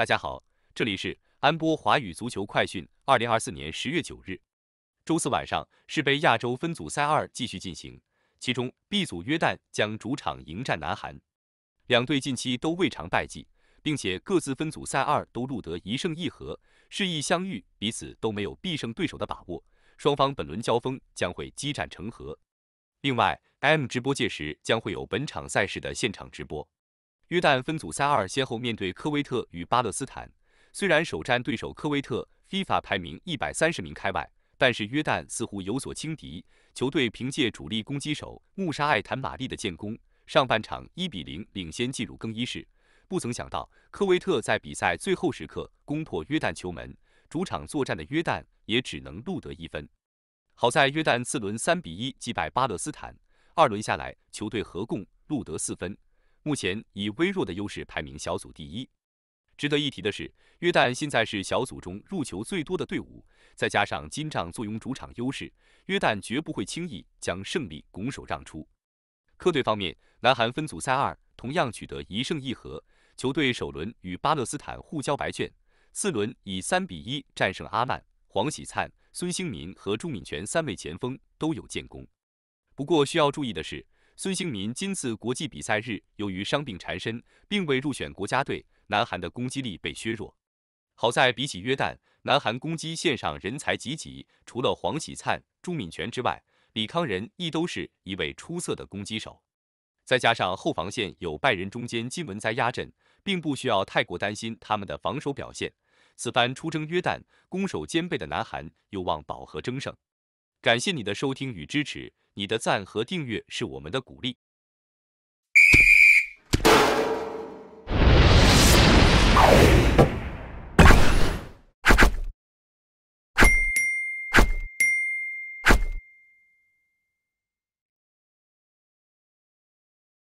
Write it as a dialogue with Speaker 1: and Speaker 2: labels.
Speaker 1: 大家好，这里是安波华语足球快讯。二零二四年十月九日，周四晚上世杯亚洲分组赛二继续进行，其中 B 组约旦将主场迎战南韩，两队近期都未尝败绩，并且各自分组赛二都录得一胜一和，示意相遇彼此都没有必胜对手的把握，双方本轮交锋将会激战成和。另外，M 直播届时将会有本场赛事的现场直播。约旦分组赛二先后面对科威特与巴勒斯坦，虽然首战对手科威特 FIFA 排名一百三十名开外，但是约旦似乎有所轻敌，球队凭借主力攻击手穆沙艾坦·马利的建功，上半场一比零领先进入更衣室。不曾想到科威特在比赛最后时刻攻破约旦球门，主场作战的约旦也只能录得一分。好在约旦次轮三比一击败巴勒斯坦，二轮下来球队合共录得四分。目前以微弱的优势排名小组第一。值得一提的是，约旦现在是小组中入球最多的队伍，再加上金帐坐拥主场优势，约旦绝不会轻易将胜利拱手让出。客队方面，南韩分组赛二同样取得一胜一和，球队首轮与巴勒斯坦互交白卷，次轮以三比一战胜阿曼。黄喜灿、孙兴民和朱敏泉三位前锋都有建功。不过需要注意的是。孙兴民今次国际比赛日，由于伤病缠身，并未入选国家队。南韩的攻击力被削弱，好在比起约旦，南韩攻击线上人才济济，除了黄喜灿、朱敏泉之外，李康仁亦都是一位出色的攻击手。再加上后防线有拜仁中间金文哉压阵，并不需要太过担心他们的防守表现。此番出征约旦，攻守兼备的南韩有望饱和争胜。感谢你的收听与支持，你的赞和订阅是我们的鼓励。